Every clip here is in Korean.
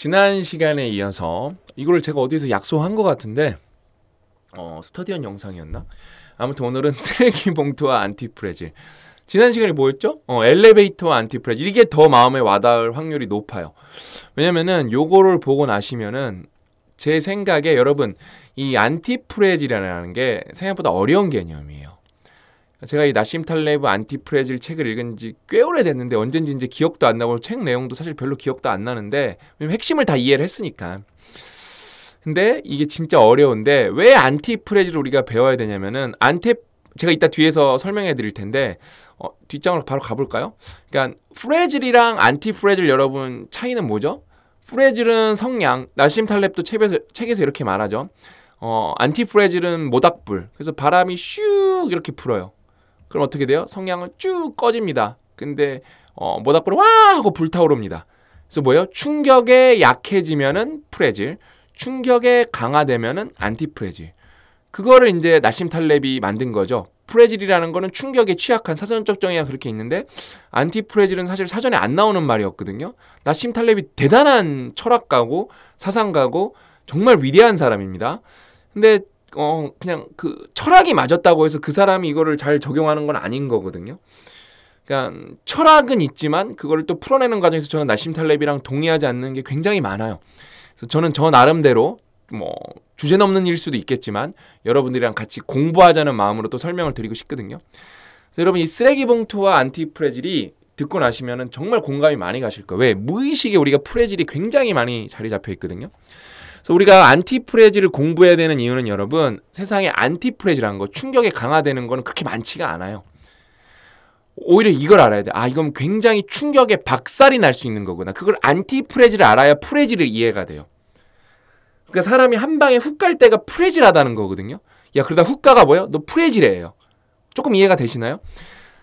지난 시간에 이어서 이걸 제가 어디서 약속한 것 같은데 어, 스터디한 영상이었나? 아무튼 오늘은 쓰레기 봉투와 안티프레질 지난 시간에 뭐였죠? 어, 엘리베이터와 안티프레질 이게 더 마음에 와닿을 확률이 높아요 왜냐면은 요거를 보고 나시면은 제 생각에 여러분 이 안티프레질이라는 게 생각보다 어려운 개념이에요 제가 이 나심 탈레브 안티프레질 책을 읽은 지 꽤 오래됐는데 언젠지 이제 기억도 안 나고 책 내용도 사실 별로 기억도 안 나는데 핵심을 다 이해를 했으니까 근데 이게 진짜 어려운데 왜 안티프레질을 우리가 배워야 되냐면은 안테 제가 이따 뒤에서 설명해 드릴 텐데 어, 뒷장으로 바로 가볼까요? 그러니까 프레질이랑 안티프레질 여러분 차이는 뭐죠? 프레질은 성량, 나심 탈렙도 책에서, 책에서 이렇게 말하죠. 어, 안티프레질은 모닥불. 그래서 바람이 슉 이렇게 불어요. 그럼 어떻게 돼요? 성향은 쭉 꺼집니다. 근데 어, 모닥불이 와 하고 불타오릅니다. 그래서 뭐예요? 충격에 약해지면은 프레질, 충격에 강화되면은 안티프레질. 그거를 이제 나심 탈렙이 만든 거죠. 프레질이라는 거는 충격에 취약한 사전적 정의가 그렇게 있는데 안티프레질은 사실 사전에 안 나오는 말이었거든요. 나심 탈렙이 대단한 철학가고 사상가고 정말 위대한 사람입니다. 근데 어 그냥 그 철학이 맞았다고 해서 그 사람이 이거를 잘 적용하는 건 아닌 거거든요. 그러니까 철학은 있지만 그거를 또 풀어내는 과정에서 저는 나심 탈렙이랑 동의하지 않는 게 굉장히 많아요. 그래서 저는 저 나름대로 뭐 주제 넘는 일 수도 있겠지만 여러분들이랑 같이 공부하자는 마음으로 또 설명을 드리고 싶거든요. 그래서 여러분 이 쓰레기 봉투와 안티 프레질이 듣고 나시면은 정말 공감이 많이 가실 거예요. 왜 무의식에 우리가 프레질이 굉장히 많이 자리 잡혀 있거든요. 그래서 우리가 안티프레즈를 공부해야 되는 이유는 여러분 세상에 안티프레즈라는 거 충격에 강화되는 거는 그렇게 많지가 않아요. 오히려 이걸 알아야 돼. 아, 이건 굉장히 충격에 박살이 날 수 있는 거구나. 그걸 안티프레즈를 알아야 프레즈를 이해가 돼요. 그러니까 사람이 한 방에 훅 갈 때가 프레질라다는 거거든요. 야, 그러다 훅가가 뭐예요? 너 프레질해요. 조금 이해가 되시나요?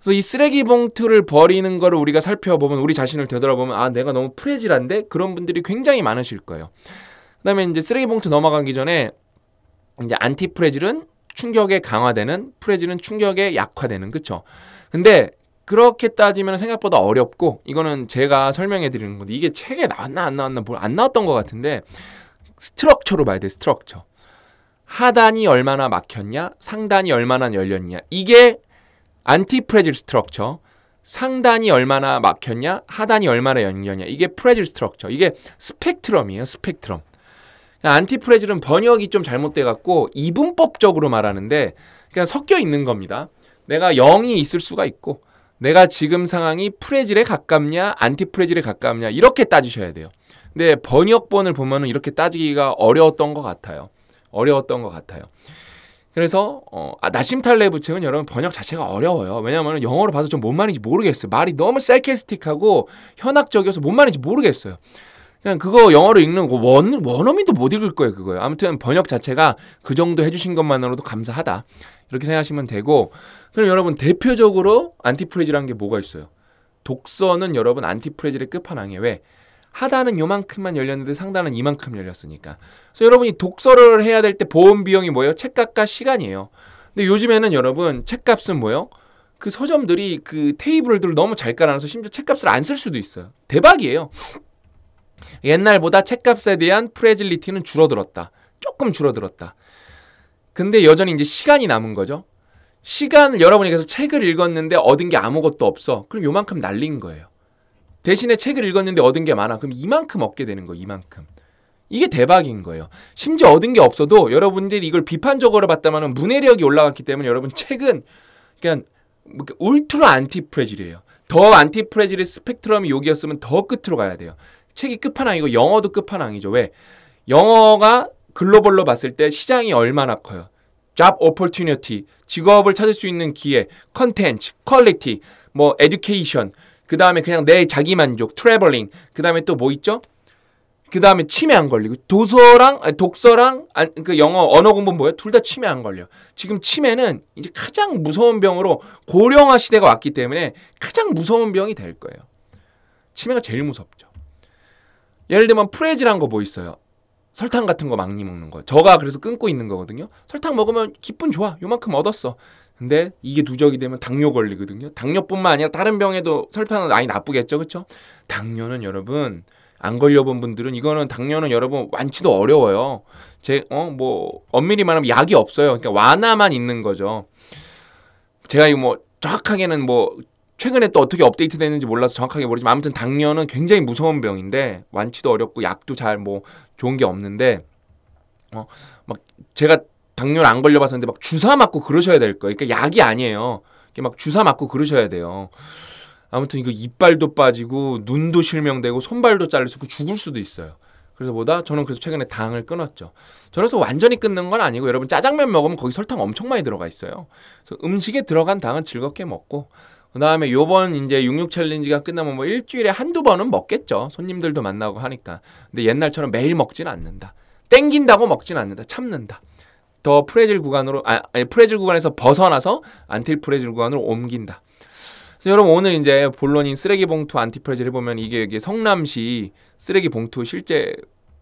그래서 이 쓰레기 봉투를 버리는 거를 우리가 살펴보면 우리 자신을 되돌아보면 아, 내가 너무 프레질란데 그런 분들이 굉장히 많으실 거예요. 그다음에 이제 쓰레기 봉투 넘어가기 전에 이제 안티 프레질은 충격에 강화되는 프레질은 충격에 약화되는 그쵸 근데 그렇게 따지면 생각보다 어렵고 이거는 제가 설명해 드리는 건데 이게 책에 나왔나 안 나왔나 안 나왔던 것 같은데 스트럭처로 봐야 돼 스트럭처 하단이 얼마나 막혔냐 상단이 얼마나 열렸냐 이게 안티 프레질 스트럭처 상단이 얼마나 막혔냐 하단이 얼마나 열렸냐 이게 프레질 스트럭처 이게 스펙트럼이에요 스펙트럼 안티프레질은 번역이 좀 잘못돼 갖고 이분법적으로 말하는데 그냥 섞여 있는 겁니다. 내가 0이 있을 수가 있고 내가 지금 상황이 프레질에 가깝냐 안티프레질에 가깝냐 이렇게 따지셔야 돼요. 근데 번역본을 보면 이렇게 따지기가 어려웠던 것 같아요. 어려웠던 것 같아요. 그래서 어, 아, 나심탈레부 책은 여러분 번역 자체가 어려워요. 왜냐하면 영어로 봐도좀뭔 말인지 모르겠어요. 말이 너무 셀케스틱하고 현학적이어서 뭔 말인지 모르겠어요. 그냥 그거 영어로 읽는 거 원, 원어민도 못 읽을 거예요, 그거요. 아무튼 번역 자체가 그 정도 해주신 것만으로도 감사하다. 이렇게 생각하시면 되고, 그럼 여러분 대표적으로 안티프레즈라는 게 뭐가 있어요? 독서는 여러분 안티프레즈의 끝판왕이에요. 왜? 하단은 요만큼만 열렸는데 상단은 이만큼 열렸으니까. 그래서 여러분이 독서를 해야 될 때 보험 비용이 뭐예요? 책값과 시간이에요. 근데 요즘에는 여러분 책값은 뭐예요? 그 서점들이 그 테이블들을 너무 잘 깔아놔서 심지어 책값을 안 쓸 수도 있어요. 대박이에요. 옛날보다 책값에 대한 프레질리티는 줄어들었다. 조금 줄어들었다. 근데 여전히 이제 시간이 남은 거죠. 시간을 여러분이 계서 책을 읽었는데 얻은 게 아무것도 없어. 그럼 요만큼 날린 거예요. 대신에 책을 읽었는데 얻은 게 많아. 그럼 이만큼 얻게 되는 거예요. 이만큼. 이게 대박인 거예요. 심지어 얻은 게 없어도 여러분들이 이걸 비판적으로 봤다면 문해력이 올라갔기 때문에 여러분 책은 그냥 울트라 안티프레질이에요. 더 안티프레질의 스펙트럼이 여기였으면 더 끝으로 가야 돼요. 책이 끝판왕이고 영어도 끝판왕이죠. 왜? 영어가 글로벌로 봤을 때 시장이 얼마나 커요. job opportunity, 직업을 찾을 수 있는 기회, 컨텐츠, 퀄리티, 뭐 에듀케이션, 그 다음에 그냥 내 자기 만족, 트래블링, 그 다음에 또 뭐 있죠? 그 다음에 치매 안 걸리고 도서랑 아니, 독서랑 아니, 그 영어 언어 공부 뭐예요둘 다 치매 안 걸려. 지금 치매는 이제 가장 무서운 병으로 고령화 시대가 왔기 때문에 가장 무서운 병이 될 거예요. 치매가 제일 무섭죠. 예를 들면 프레지란 거뭐 있어요? 설탕 같은 거막이 먹는 거. 저가 그래서 끊고 있는 거거든요. 설탕 먹으면 기분 좋아. 요만큼 얻었어. 근데 이게 누적이 되면 당뇨 걸리거든요. 당뇨뿐만 아니라 다른 병에도 설탕은 많이 나쁘겠죠. 그렇죠? 당뇨는 여러분 안 걸려본 분들은 이거는 당뇨는 여러분 완치도 어려워요. 제 어 뭐 엄밀히 말하면 약이 없어요. 그러니까 완화만 있는 거죠. 제가 이거 뭐 정확하게는 뭐 최근에 또 어떻게 업데이트 됐는지 몰라서 정확하게 모르지만 아무튼 당뇨는 굉장히 무서운 병인데 완치도 어렵고 약도 잘 뭐 좋은 게 없는데 어 막 제가 당뇨를 안 걸려 봤었는데 막 주사 맞고 그러셔야 될 거예요. 그러니까 약이 아니에요. 이게 막 주사 맞고 그러셔야 돼요. 아무튼 이거 이빨도 빠지고 눈도 실명되고 손발도 잘리고 죽을 수도 있어요. 그래서 보다 저는 그래서 최근에 당을 끊었죠. 저래서 완전히 끊는 건 아니고 여러분 짜장면 먹으면 거기 설탕 엄청 많이 들어가 있어요. 그래서 음식에 들어간 당은 즐겁게 먹고 그다음에 요번 이제 66 챌린지가 끝나면 뭐 일주일에 한두 번은 먹겠죠. 손님들도 만나고 하니까. 근데 옛날처럼 매일 먹진 않는다. 땡긴다고 먹진 않는다. 참는다. 더 프레질 구간으로 아, 아니 프레질 구간에서 벗어나서 안틸 프레질 구간으로 옮긴다. 그래서 여러분 오늘 이제 본론인 쓰레기 봉투 안티 프레질 해보면 이게 이게 성남시 쓰레기 봉투 실제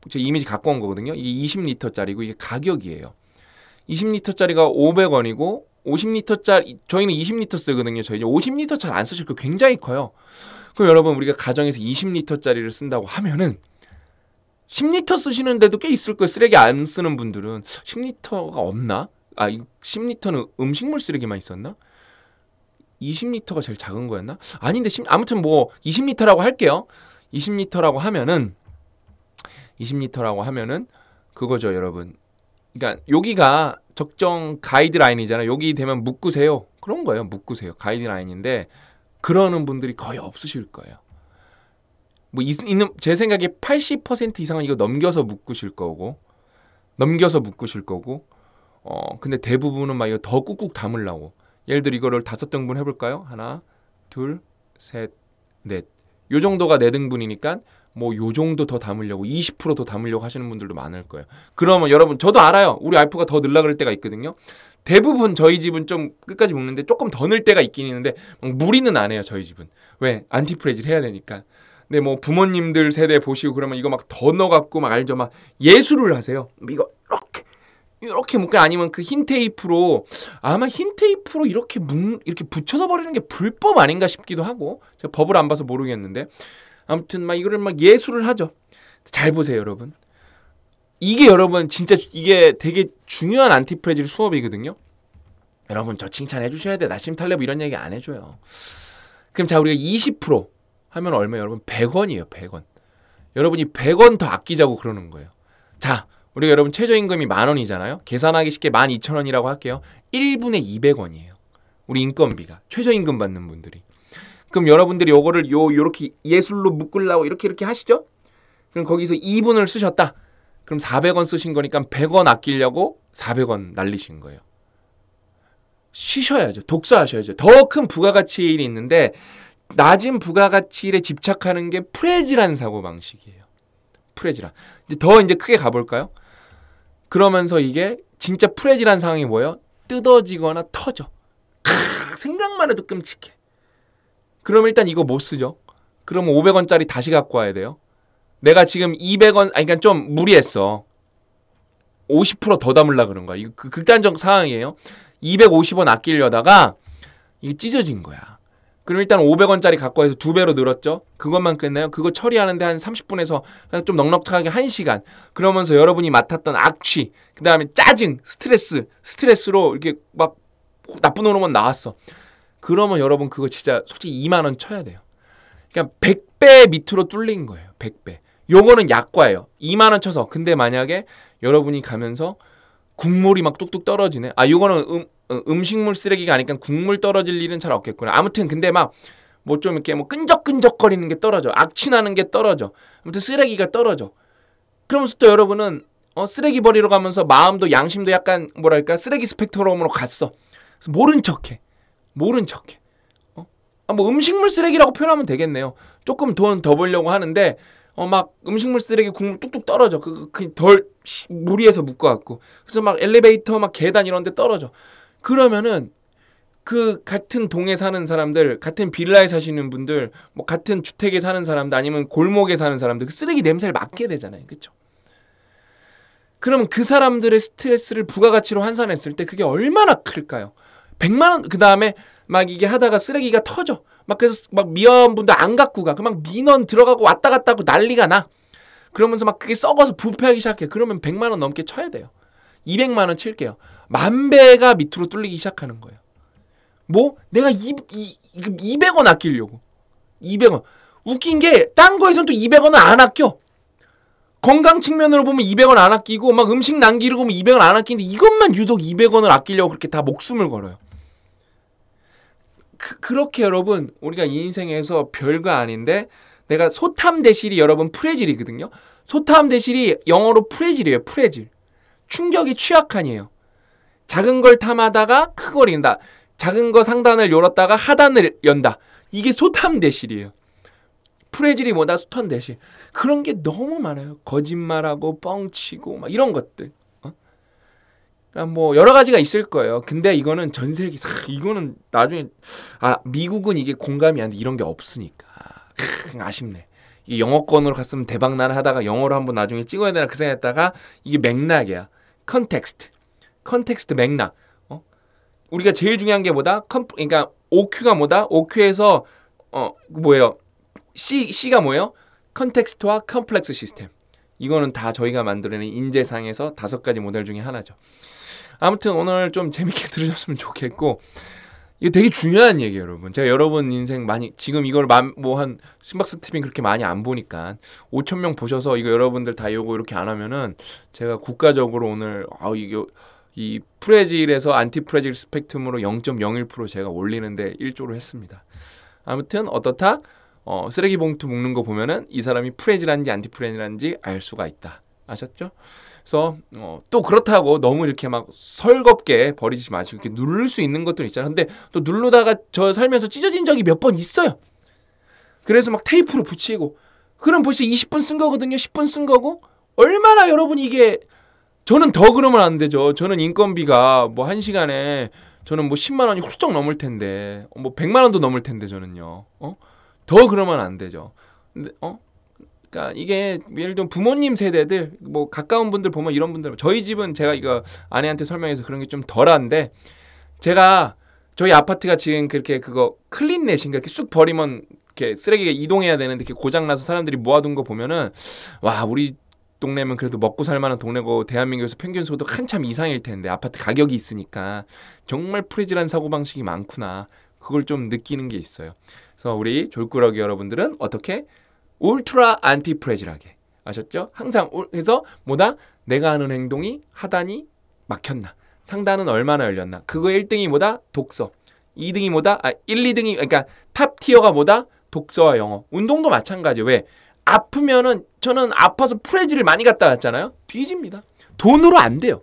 제 이미지 갖고 온 거거든요. 이게 20리터짜리고 이게 가격이에요. 20리터짜리가 500원이고 50리터짜리 저희는 20리터 쓰거든요. 저희 이제 50리터 잘 안 쓰실 거 굉장히 커요. 그럼 여러분 우리가 가정에서 20리터짜리를 쓴다고 하면은 10리터 쓰시는데도 꽤 있을 거예요. 쓰레기 안 쓰는 분들은 10리터가 없나? 아, 10리터는 음식물 쓰레기만 있었나? 20리터가 제일 작은 거였나? 아닌데 10, 아무튼 뭐 20리터라고 할게요. 20리터라고 하면은 20리터라고 하면은 그거죠, 여러분. 그러니까 여기가 적정 가이드라인이잖아요. 여기 되면 묶으세요. 그런 거예요. 묶으세요. 가이드라인인데 그러는 분들이 거의 없으실 거예요. 뭐 있는 제 생각에 80% 이상은 이거 넘겨서 묶으실 거고 넘겨서 묶으실 거고 어 근데 대부분은 막 이거 더 꾹꾹 담으려고 예를 들어 이거를 다섯 등분 해볼까요? 하나, 둘, 셋, 넷. 요 정도가 네 등분이니까 뭐요 정도 더 담으려고 20%더 담으려고 하시는 분들도 많을 거예요. 그러면 여러분 저도 알아요. 우리 알프가 더 늘라 그럴 때가 있거든요. 대부분 저희 집은 좀 끝까지 먹는데 조금 더 늘 때가 있긴 있는데 무리는 안 해요 저희 집은 왜 안티프레질 해야 되니까 근데 뭐 부모님들 세대 보시고 그러면 이거 막 더 넣어갖고 막 알죠 막 예술을 하세요 뭐 이거 이렇게 이렇게 묶거 아니면 그 흰 테이프로 아마 흰 테이프로 이렇게 문 이렇게 붙여서 버리는 게 불법 아닌가 싶기도 하고 제가 법을 안 봐서 모르겠는데 아무튼 막 이거를 막 예술을 하죠. 잘 보세요, 여러분. 이게 여러분 진짜 이게 되게 중요한 안티프레질 수업이거든요. 여러분 저 칭찬해 주셔야 돼. 나심 탈레브 이런 얘기 안 해줘요. 그럼 자 우리가 20% 하면 얼마 여러분? 100원이에요. 100원. 여러분이 100원 더 아끼자고 그러는 거예요. 자 우리가 여러분 최저임금이 만 원이잖아요. 계산하기 쉽게 만 이천 원이라고 할게요. 1분에 200원이에요. 우리 인건비가 최저임금 받는 분들이 그럼 여러분들이 요거를 요 요렇게 예술로 묶으려고 이렇게 이렇게 하시죠? 그럼 거기서 2분을 쓰셨다. 그럼 400원 쓰신 거니까 100원 아끼려고 400원 날리신 거예요. 쉬셔야죠. 독서하셔야죠. 더 큰 부가가치일이 있는데 낮은 부가가치일에 집착하는 게 프레지라는 사고방식이에요. 프레지라. 이제 더 이제 크게 가볼까요? 그러면서 이게 진짜 프레지란 상황이 뭐예요? 뜯어지거나 터져. 크, 생각만 해도 끔찍해. 그럼 일단 이거 못 쓰죠. 그럼 500원짜리 다시 갖고 와야 돼요. 내가 지금 200원, 아 그러니까 좀 무리했어. 50%더 담을라 그런 거야. 이거 그, 극단적 상황이에요. 250원 아끼려다가 이게 찢어진 거야. 그럼 일단 500원짜리 갖고 와서두 배로 늘었죠? 그것만 끝나요? 그거 처리하는데 한 30분에서 좀 넉넉하게 한시간 그러면서 여러분이 맡았던 악취, 그 다음에 짜증, 스트레스, 스트레스로 이렇게 막 나쁜 호르몬 나왔어. 그러면 여러분 그거 진짜 솔직히 2만 원 쳐야 돼요. 그러 그러니까 100배 밑으로 뚫린 거예요. 100배. 요거는 약과예요. 2만 원 쳐서. 근데 만약에 여러분이 가면서 국물이 막 뚝뚝 떨어지네. 아, 요거는 음, 어, 음식물 쓰레기가 아니까 국물 떨어질 일은 잘 없겠구나. 아무튼 근데 막 뭐 좀 이렇게 뭐 끈적끈적거리는 게 떨어져. 악취나는 게 떨어져. 아무튼 쓰레기가 떨어져. 그러면서 또 여러분은 어, 쓰레기 버리러 가면서 마음도 양심도 약간 뭐랄까 쓰레기 스펙트럼으로 갔어. 그래서 모른 척해. 모른 척해. 어? 아, 뭐 음식물 쓰레기라고 표현하면 되겠네요. 조금 돈 더 벌려고 하는데 어막 음식물 쓰레기 국물 뚝뚝 떨어져. 그덜 그, 그 무리해서 묶어갖고 그래서 막 엘리베이터 막 계단 이런데 떨어져. 그러면은 그 같은 동에 사는 사람들, 같은 빌라에 사시는 분들, 뭐 같은 주택에 사는 사람들 아니면 골목에 사는 사람들 그 쓰레기 냄새를 맡게 되잖아요. 그렇죠? 그면그 사람들의 스트레스를 부가가치로 환산했을 때 그게 얼마나 클까요? 100만 원 그다음에 막 이게 하다가 쓰레기가 터져. 막 그래서 막 미연분도 안 갖고 가. 그막 민원 들어가고 왔다 갔다 하고 난리가 나. 그러면서 막 그게 썩어서 부패하기 시작해. 그러면 100만 원 넘게 쳐야 돼요. 200만 원 칠게요. 만 배가 밑으로 뚫리기 시작하는 거예요. 뭐 내가 이, 이, 200원 아끼려고. 200원. 웃긴 게 딴 거에서는 또 200원은 안 아껴. 건강 측면으로 보면 200원 안 아끼고 막 음식 남기려고 하면 200원 안 아끼는데 이것만 유독 200원을 아끼려고 그렇게 다 목숨을 걸어요. 그, 렇게 여러분 우리가 인생에서 별거 아닌데 내가 소탐 대실이 여러분 프레질이거든요. 소탐 대실이 영어로 프레질이에요. 프레질. 충격이 취약한이에요. 작은 걸 탐하다가 크걸 인다. 작은 거 상단을 열었다가 하단을 연다. 이게 소탐 대실이에요. 프레질이 뭐다 수턴 대신 그런 게 너무 많아요. 거짓말하고 뻥치고 막 이런 것들. 어? 그니까뭐 여러 가지가 있을 거예요. 근데 이거는 전 세계 아, 이거는 나중에 아 미국은 이게 공감이 안 돼. 이런 게 없으니까 크, 아쉽네. 이 영어권으로 갔으면 대박 날 하다가 영어로 한번 나중에 찍어야 되나 그 생각했다가 이게 맥락이야. 컨텍스트. 컨텍스트 맥락. 어? 우리가 제일 중요한 게 뭐다? 컴, 그러니까 OQ가 뭐다? OQ에서 어 뭐예요? C, C가 뭐예요? 컨텍스트와 컴플렉스 시스템. 이거는 다 저희가 만들어낸 인재상에서 다섯 가지 모델 중에 하나죠. 아무튼 오늘 좀 재밌게 들으셨으면 좋겠고 이게 되게 중요한 얘기예요, 여러분. 제가 여러분 인생 많이 지금 이걸 뭐 한 심박스 티빙 그렇게 많이 안 보니까 5천 명 보셔서 이거 여러분들 다 요거 이렇게 안 하면은 제가 국가적으로 오늘 아 이거 이 프레질에서 안티 프레질 스펙트럼으로 0.01% 제가 올리는데 1조를 했습니다. 아무튼 어떻다? 어, 쓰레기 봉투 묶는 거 보면은 이 사람이 프렌이라지안티프렌이라지알 수가 있다. 아셨죠? 그래서 어, 또 그렇다고 너무 이렇게 막 설겁게 버리지 마시고 이렇게 누를 수 있는 것들 있잖아요. 근데 또 누르다가 저 살면서 찢어진 적이 몇 번 있어요. 그래서 막 테이프로 붙이고 그럼 벌써 20분 쓴 거거든요. 10분 쓴 거고 얼마나 여러분 이게 저는 더 그러면 안 되죠. 저는 인건비가 뭐 한 시간에 저는 뭐 10만 원이 훌쩍 넘을 텐데 어, 뭐 100만 원도 넘을 텐데 저는요. 어? 더 그러면 안 되죠. 근데 어? 그러니까 이게 예를 들면 부모님 세대들 뭐 가까운 분들 보면 이런 분들 저희 집은 제가 이거 아내한테 설명해서 그런 게 좀 덜한데 제가 저희 아파트가 지금 그렇게 그거 클린넷인가 이렇게 쑥 버리면 이렇게 쓰레기가 이동해야 되는데 이렇게 고장나서 사람들이 모아둔 거 보면은 와 우리 동네면 그래도 먹고 살만한 동네고 대한민국에서 평균 소득 한참 이상일 텐데 아파트 가격이 있으니까 정말 프레질한 사고 방식이 많구나 그걸 좀 느끼는 게 있어요. 그래서 우리 졸꾸러기 여러분들은 어떻게 울트라 안티프레질하게 아셨죠? 항상 그래서 뭐다 내가 하는 행동이 하단이 막혔나 상단은 얼마나 열렸나 그거 1등이 뭐다 독서 2등이 뭐다 아 1, 2등이 그러니까 탑 티어가 뭐다 독서와 영어 운동도 마찬가지 왜 아프면은 저는 아파서 프레지를 많이 갔다 왔잖아요 뒤집니다 돈으로 안 돼요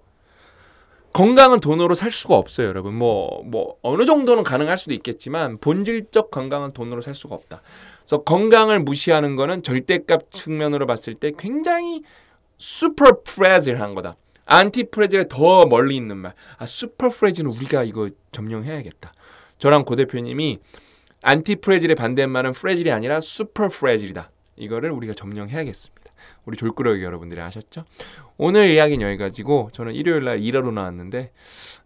건강은 돈으로 살 수가 없어요, 여러분. 뭐, 뭐, 어느 정도는 가능할 수도 있겠지만, 본질적 건강은 돈으로 살 수가 없다. 그래서 건강을 무시하는 거는 절대값 측면으로 봤을 때 굉장히 슈퍼 프레질한 거다. 안티 프레질에 더 멀리 있는 말. 아, 슈퍼 프레질은 우리가 이거 점령해야겠다. 저랑 고 대표님이 안티 프레질의 반대말은 프레질이 아니라 슈퍼 프레질이다. 이거를 우리가 점령해야겠습니다. 우리 졸끄러기 여러분들이 아셨죠? 오늘 이야기는 여기까지고 저는 일요일 날 일하러 나왔는데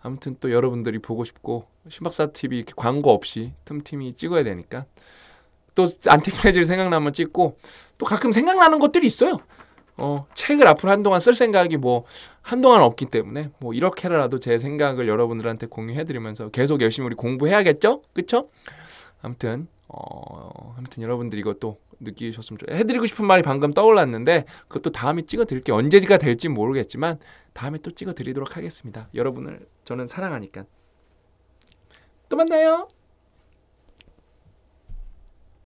아무튼 또 여러분들이 보고 싶고 신박사 TV 이렇게 광고 없이 틈틈이 찍어야 되니까 또 안티프레질 생각나면 찍고 또 가끔 생각나는 것들이 있어요. 어, 책을 앞으로 한동안 쓸 생각이 뭐 한동안 없기 때문에 뭐 이렇게라도 제 생각을 여러분들한테 공유해드리면서 계속 열심히 우리 공부해야겠죠? 그쵸? 아무튼 어, 아무튼 여러분들 이것도 느끼셨으면 좋 해드리고 싶은 말이 방금 떠올랐는데 그것도 다음에 찍어드릴게요. 언제가 될지 모르겠지만 다음에 또 찍어드리도록 하겠습니다. 여러분을 저는 사랑하니까. 또 만나요.